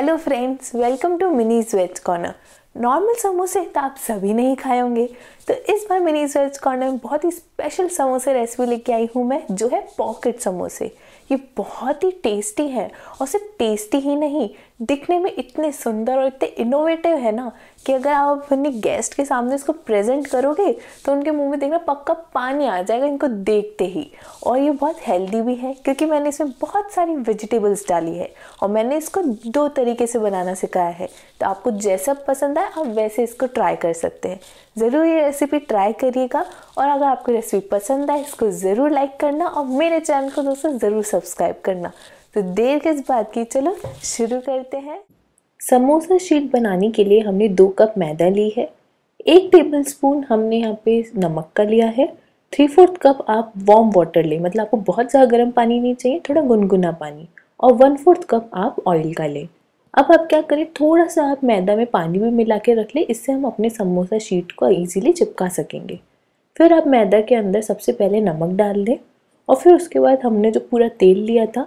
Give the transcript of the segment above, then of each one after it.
hello friends welcome to Mini's veg corner normal समोसे तो आप सभी नहीं खाए होंगे तो इस बार मिनी वेज कॉर्नर में बहुत ही स्पेशल समोसे रेसिपी लेके आई हूँ मैं जो है पॉकेट समोसे ये बहुत ही टेस्टी है और सिर्फ टेस्टी ही नहीं दिखने में इतने सुंदर और इतने इनोवेटिव है ना कि अगर आप अपने गेस्ट के सामने इसको प्रेजेंट करोगे तो उनके मुंह में देखना पक्का पानी आ जाएगा इनको देखते ही और ये बहुत हेल्दी भी है क्योंकि मैंने इसमें बहुत सारी वेजिटेबल्स डाली है और मैंने इसको दो तरीके से बनाना सिखाया है तो आपको जैसा पसंद आए आप वैसे इसको ट्राई कर सकते हैं ज़रूर ये रेसिपी ट्राई करिएगा और अगर आपको रेसिपी पसंद आए इसको ज़रूर लाइक करना और मेरे चैनल को दोस्तों ज़रूर सब्सक्राइब करना तो देर किस बात की चलो शुरू करते हैं समोसा शीट बनाने के लिए हमने दो कप मैदा ली है एक टेबल स्पून हमने यहाँ पे नमक का लिया है थ्री फोर्थ कप आप वार्म वाटर लें मतलब आपको बहुत ज़्यादा गर्म पानी नहीं चाहिए थोड़ा गुनगुना पानी और वन फोर्थ कप आप ऑयल का लें अब आप क्या करें थोड़ा सा आप मैदा में पानी भी मिला के रख लें इससे हम अपने समोसा शीट को ईजिली चिपका सकेंगे फिर आप मैदा के अंदर सबसे पहले नमक डाल दें और फिर उसके बाद हमने जो पूरा तेल लिया था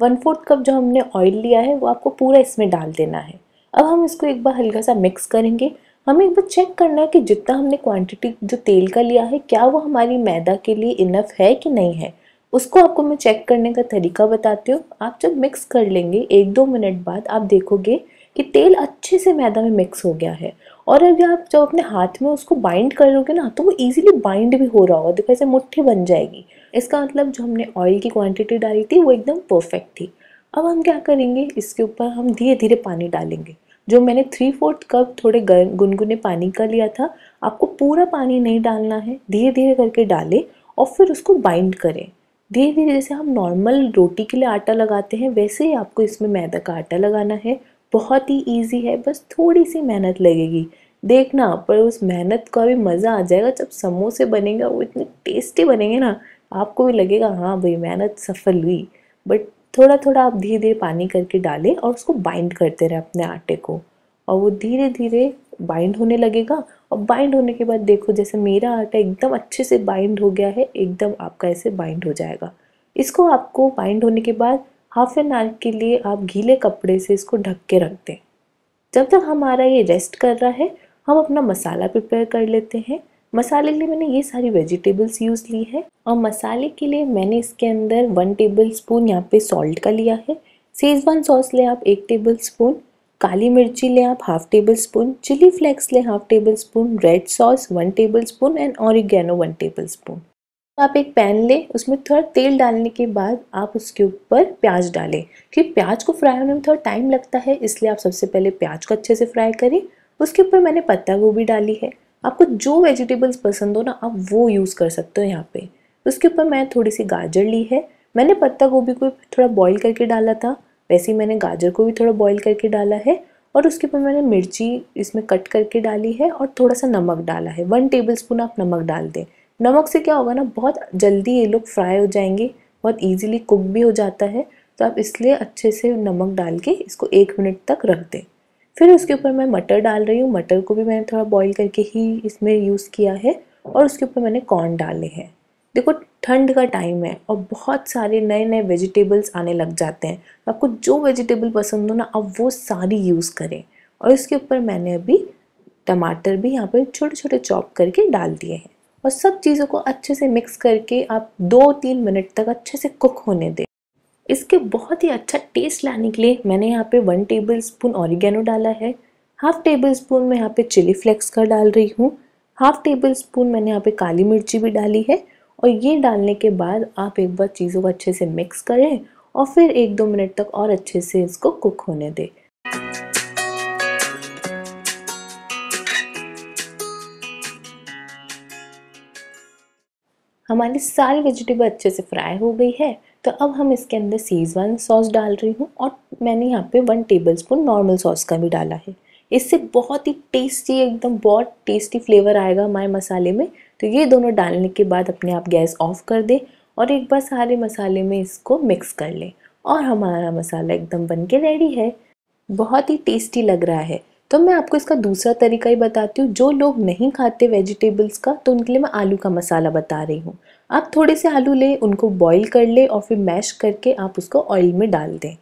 वन फोर्थ कप जो हमने ऑयल लिया है वो आपको पूरा इसमें डाल देना है अब हम इसको एक बार हल्का सा मिक्स करेंगे हमें एक बार चेक करना है कि जितना हमने क्वांटिटी जो तेल का लिया है क्या वो हमारी मैदा के लिए इनफ है कि नहीं है उसको आपको मैं चेक करने का तरीका बताती हूँ आप जब मिक्स कर लेंगे एक दो मिनट बाद आप देखोगे कि तेल अच्छे से मैदा में मिक्स हो गया है और अभी आप जब अपने हाथ में उसको बाइंड कर लोगे ना तो वो इजीली बाइंड भी हो रहा होगा देखो ऐसे मुट्ठी बन जाएगी इसका मतलब जो हमने ऑयल की क्वांटिटी डाली थी वो एकदम परफेक्ट थी अब हम क्या करेंगे इसके ऊपर हम धीरे धीरे पानी डालेंगे जो मैंने थ्री फोर्थ कप थोड़े गुनगुने पानी का लिया था आपको पूरा पानी नहीं डालना है धीरे धीरे करके डालें और फिर उसको बाइंड करें धीरे धीरे जैसे हम नॉर्मल रोटी के लिए आटा लगाते हैं वैसे ही आपको इसमें मैदा का आटा लगाना है बहुत ही ईजी है बस थोड़ी सी मेहनत लगेगी देखना पर उस मेहनत का भी मज़ा आ जाएगा जब समोसे बनेंगे वो इतने टेस्टी बनेंगे ना आपको भी लगेगा हाँ भाई मेहनत सफल हुई बट थोड़ा थोड़ा आप धीरे धीरे पानी करके डालें और उसको बाइंड करते रहे अपने आटे को और वो धीरे धीरे बाइंड होने लगेगा और बाइंड होने के बाद देखो जैसे मेरा आटा एकदम अच्छे से बाइंड हो गया है एकदम आपका ऐसे बाइंड हो जाएगा इसको आपको बाइंड होने के बाद हाफ एन आवर के लिए आप गीले कपड़े से इसको ढक के रख दें जब तक हमारा ये रेस्ट कर रहा है हम अपना मसाला प्रिपेयर कर लेते हैं मसाले के लिए मैंने ये सारी वेजिटेबल्स यूज़ ली है और मसाले के लिए मैंने इसके अंदर वन टेबल स्पून यहाँ पे सॉल्ट का लिया है सेजवान सॉस लें आप एक टेबल स्पून काली मिर्ची लें आप half tablespoon chilli flakes लें half tablespoon red sauce one tablespoon and oregano one tablespoon आप एक पैन लें उसमें थोड़ा तेल डालने के बाद आप उसके ऊपर प्याज डालें क्योंकि प्याज को फ्राई होने में थोड़ा टाइम लगता है इसलिए आप सबसे पहले प्याज को अच्छे से फ्राई करें उसके ऊपर मैंने पत्ता गोभी डाली है आपको जो वेजिटेबल्स पसंद हो ना आप वो यूज़ कर सकते हो यहाँ पे उसके ऊपर मैं थोड़ी सी गाजर ली है मैंने पत्ता गोभी को थोड़ा बॉईल करके डाला था वैसे ही मैंने गाजर को भी थोड़ा बॉईल करके डाला है और उसके ऊपर मैंने मिर्ची इसमें कट करके डाली है और थोड़ा सा नमक डाला है वन टेबल स्पून आप नमक डाल दें नमक से क्या होगा ना बहुत जल्दी ये लोग फ्राई हो जाएंगे बहुत ईजिली कुक भी हो जाता है तो आप इसलिए अच्छे से नमक डाल के इसको एक मिनट तक रख दें फिर उसके ऊपर मैं मटर डाल रही हूँ मटर को भी मैंने थोड़ा बॉईल करके ही इसमें यूज़ किया है और उसके ऊपर मैंने कॉर्न डाले हैं देखो ठंड का टाइम है और बहुत सारे नए नए वेजिटेबल्स आने लग जाते हैं आपको जो वेजिटेबल पसंद हो ना आप वो सारी यूज़ करें और इसके ऊपर मैंने अभी टमाटर भी यहाँ पर छोटे छोटे चॉप करके डाल दिए हैं और सब चीज़ों को अच्छे से मिक्स करके आप दो तीन मिनट तक अच्छे से कुक होने दें इसके बहुत ही अच्छा टेस्ट लाने के लिए मैंने यहाँ पे वन टेबल स्पून ऑरिगेनो डाला है हाफ टेबल स्पून मैं यहाँ पे चिली फ्लेक्स का डाल रही हूँ हाफ टेबल स्पून मैंने यहाँ पे काली मिर्ची भी डाली है और ये डालने के बाद आप एक बार चीज़ों को अच्छे से मिक्स करें और फिर एक दो मिनट तक और अच्छे से इसको कुक होने दें हमारी सारी वेजिटेबल अच्छे से फ्राई हो गई है तो अब हम इसके अंदर सीजवान सॉस डाल रही हूँ और मैंने यहाँ पे one tablespoon normal sauce का भी डाला है इससे बहुत ही टेस्टी एकदम बहुत टेस्टी फ्लेवर आएगा हमारे मसाले में तो ये दोनों डालने के बाद अपने आप गैस ऑफ कर दें और एक बार सारे मसाले में इसको मिक्स कर लें और हमारा मसाला एकदम बन के रेडी है बहुत ही टेस्टी लग रहा है तो मैं आपको इसका दूसरा तरीका ही बताती हूँ जो लोग नहीं खाते वेजिटेबल्स का तो उनके लिए मैं आलू का मसाला बता रही हूँ आप थोड़े से आलू लें उनको बॉईल कर लें और फिर मैश करके आप उसको ऑयल में डाल दें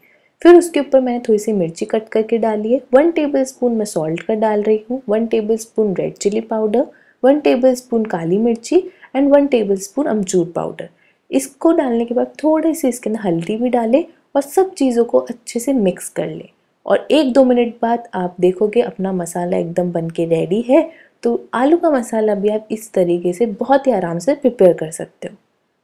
फिर उसके ऊपर मैंने थोड़ी सी मिर्ची कट करके डाली है वन टेबल स्पून मैं सॉल्ट का डाल रही हूँ one tablespoon red chilli powder one tablespoon काली मिर्ची and one tablespoon amchur powder इसको डालने के बाद थोड़े से इसके अंदर हल्दी भी डालें और सब चीज़ों को अच्छे से मिक्स कर लें और एक दो मिनट बाद आप देखोगे अपना मसाला एकदम बन के रेडी है तो आलू का मसाला भी आप इस तरीके से बहुत ही आराम से प्रिपेयर कर सकते हो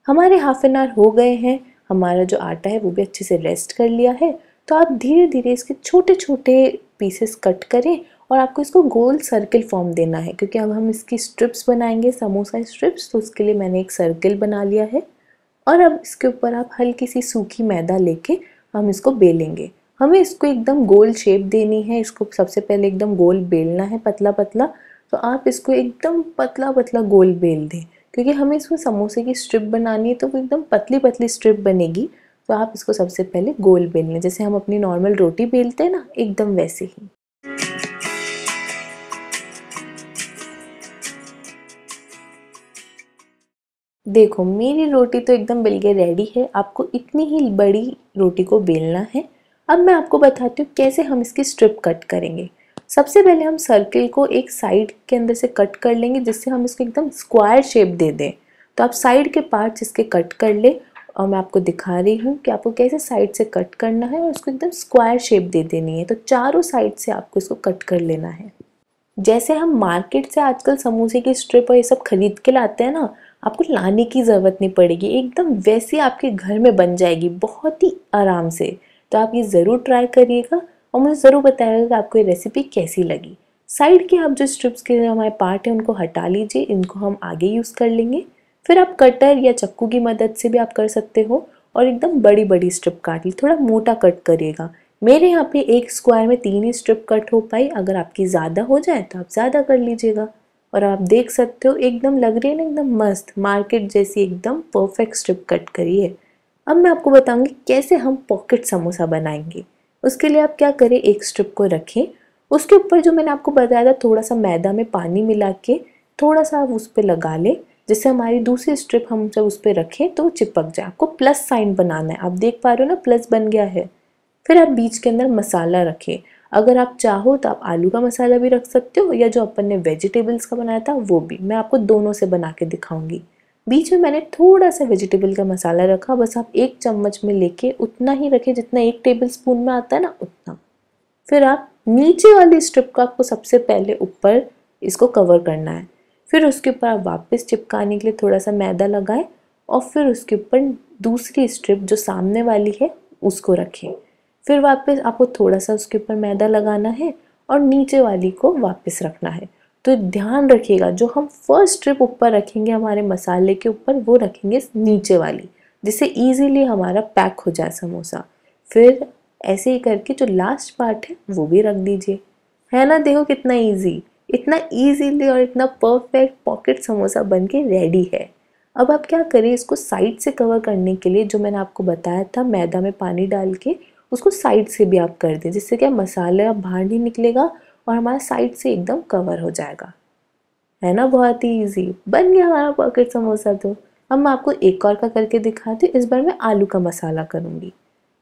हमारे हाफ एन आवर हो गए हैं हमारा जो आटा है वो भी अच्छे से रेस्ट कर लिया है तो आप धीरे धीरे इसके छोटे छोटे पीसेस कट करें और आपको इसको गोल सर्किल फॉर्म देना है क्योंकि अब हम इसकी स्ट्रिप्स बनाएंगे समोसा स्ट्रिप्स तो उसके लिए मैंने एक सर्किल बना लिया है और अब इसके ऊपर आप हल्की सी सूखी मैदा लेके हम इसको बेलेंगे हमें इसको एकदम गोल शेप देनी है इसको सबसे पहले एकदम गोल बेलना है पतला पतला तो आप इसको एकदम पतला पतला गोल बेल दें क्योंकि हमें इसको समोसे की स्ट्रिप बनानी है तो वो एकदम पतली पतली स्ट्रिप बनेगी तो आप इसको सबसे पहले गोल बेल लें जैसे हम अपनी नॉर्मल रोटी बेलते हैं ना एकदम वैसे ही देखो मेरी रोटी तो एकदम बिल के रेडी है आपको इतनी ही बड़ी रोटी को बेलना है अब मैं आपको बताती हूँ कैसे हम इसकी स्ट्रिप कट करेंगे सबसे पहले हम सर्किल को एक साइड के अंदर से कट कर लेंगे जिससे हम इसको एकदम स्क्वायर शेप दे दें तो आप साइड के पार्ट्स इसके कट कर ले और मैं आपको दिखा रही हूँ कि आपको कैसे साइड से कट करना है और उसको एकदम स्क्वायर शेप दे देनी है तो चारों साइड से आपको इसको कट कर लेना है जैसे हम मार्केट से आजकल समोसे की स्ट्रिप और ये सब खरीद के लाते हैं ना आपको लाने की ज़रूरत नहीं पड़ेगी एकदम वैसे आपके घर में बन जाएगी बहुत ही आराम से तो आप ये ज़रूर ट्राई करिएगा और मुझे ज़रूर बताएगा कि आपको ये रेसिपी कैसी लगी साइड के आप जो स्ट्रिप्स के हमारे पार्ट हैं उनको हटा लीजिए इनको हम आगे यूज़ कर लेंगे फिर आप कटर या चक्कू की मदद से भी आप कर सकते हो और एकदम बड़ी बड़ी स्ट्रिप काट ली थोड़ा मोटा कट करिएगा मेरे यहाँ पे एक स्क्वायर में तीन ही स्ट्रिप कट हो पाई अगर आपकी ज़्यादा हो जाए तो आप ज़्यादा कर लीजिएगा और आप देख सकते हो एकदम लग रही है ना एकदम मस्त मार्केट जैसी एकदम परफेक्ट स्ट्रिप कट करी है अब मैं आपको बताऊँगी कैसे हम पॉकेट समोसा बनाएंगे उसके लिए आप क्या करें एक स्ट्रिप को रखें उसके ऊपर जो मैंने आपको बताया था थोड़ा सा मैदा में पानी मिला के थोड़ा सा आप उस पर लगा लें जिससे हमारी दूसरी स्ट्रिप हम जब उस पर रखें तो चिपक जाए आपको प्लस साइन बनाना है आप देख पा रहे हो ना प्लस बन गया है फिर आप बीच के अंदर मसाला रखें अगर आप चाहो तो आप आलू का मसाला भी रख सकते हो या जो अपन ने वेजिटेबल्स का बनाया था वो भी मैं आपको दोनों से बना के दिखाऊंगी बीच में मैंने थोड़ा सा वेजिटेबल का मसाला रखा बस आप एक चम्मच में लेके उतना ही रखें जितना एक टेबल स्पून में आता है ना उतना फिर आप नीचे वाली स्ट्रिप को आपको सबसे पहले ऊपर इसको कवर करना है फिर उसके ऊपर आप वापस चिपकाने के लिए थोड़ा सा मैदा लगाएं और फिर उसके ऊपर दूसरी स्ट्रिप जो सामने वाली है उसको रखें फिर वापस आपको थोड़ा सा उसके ऊपर मैदा लगाना है और नीचे वाली को वापस रखना है तो ध्यान रखिएगा जो हम फर्स्ट ट्रिप ऊपर रखेंगे हमारे मसाले के ऊपर वो रखेंगे नीचे वाली जिससे ईजीली हमारा पैक हो जाए समोसा फिर ऐसे ही करके जो लास्ट पार्ट है वो भी रख दीजिए है ना देखो कितना ईजी इतना ईजीली और इतना परफेक्ट पॉकेट समोसा बन के रेडी है अब आप क्या करें इसको साइड से कवर करने के लिए जो मैंने आपको बताया था मैदा में पानी डाल के उसको साइड से भी आप कर दें जिससे क्या मसाला बाहर नहीं निकलेगा और हमारा साइड से एकदम कवर हो जाएगा है ना बहुत ही ईजी बन गया हमारा पॉकेट समोसा तो अब मैं आपको एक और का करके दिखाती हूँ इस बार मैं आलू का मसाला करूँगी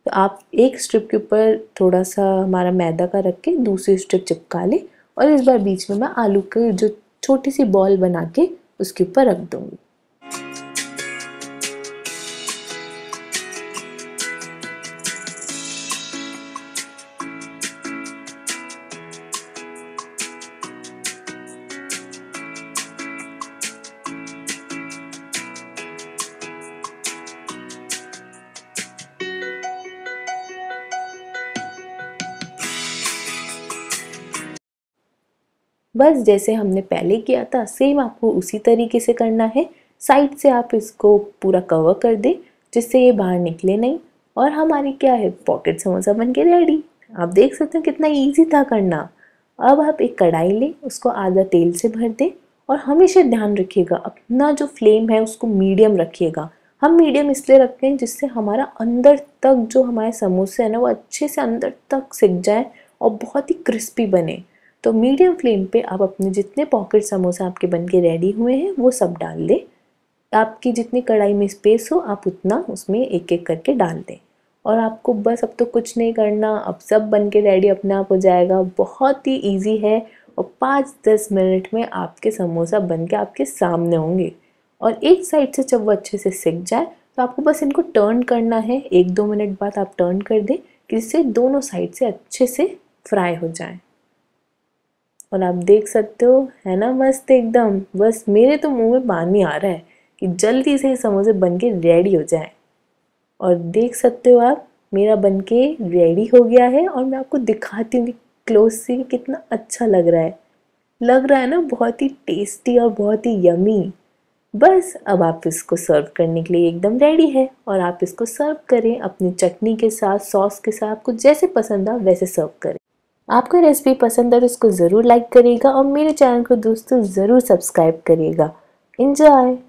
तो आप एक स्ट्रिप के ऊपर थोड़ा सा हमारा मैदा का रख के दूसरी स्ट्रिप चिपका लें और इस बार बीच में मैं आलू के जो छोटी सी बॉल बना के उसके ऊपर रख दूँगी बस जैसे हमने पहले किया था सेम आपको उसी तरीके से करना है साइड से आप इसको पूरा कवर कर दें जिससे ये बाहर निकले नहीं और हमारी क्या है पॉकेट समोसा बन के रेडी आप देख सकते हो कितना ईजी था करना अब आप एक कढ़ाई लें उसको आधा तेल से भर दें और हमेशा ध्यान रखिएगा अपना जो फ्लेम है उसको मीडियम रखिएगा हम मीडियम इसलिए रखते हैं जिससे हमारा अंदर तक जो हमारे समोसे हैं ना वो अच्छे से अंदर तक सिक जाए और बहुत ही क्रिस्पी बने तो मीडियम फ्लेम पे आप अपने जितने पॉकेट समोसा आपके बन के रेडी हुए हैं वो सब डाल दें आपकी जितनी कढ़ाई में स्पेस हो आप उतना उसमें एक एक करके डाल दें और आपको बस अब तो कुछ नहीं करना अब सब बन के रेडी अपने आप हो जाएगा बहुत ही ईजी है और पाँच दस मिनट में आपके समोसा बन के आपके सामने होंगे और एक साइड से जब वो अच्छे से सिक जाए तो आपको बस इनको टर्न करना है एक दो मिनट बाद आप टर्न कर दें कि जिससे दोनों साइड से अच्छे से फ्राई हो जाएं और आप देख सकते हो है ना मस्त एकदम बस मेरे तो मुंह में पानी आ रहा है कि जल्दी से समोसे बन के रेडी हो जाए और देख सकते हो आप मेरा बन के रेडी हो गया है और मैं आपको दिखाती हूँ कि क्लोज से कितना अच्छा लग रहा है लग रहा है ना बहुत ही टेस्टी और बहुत ही यमी बस अब आप इसको सर्व करने के लिए एकदम रेडी है और आप इसको सर्व करें अपनी चटनी के साथ सॉस के साथ आपको जैसे पसंद आ वैसे सर्व करें आपको रेसिपी पसंद है तो इसको ज़रूर लाइक करिएगा और मेरे चैनल को दोस्तों ज़रूर सब्सक्राइब करिएगा इन्जॉय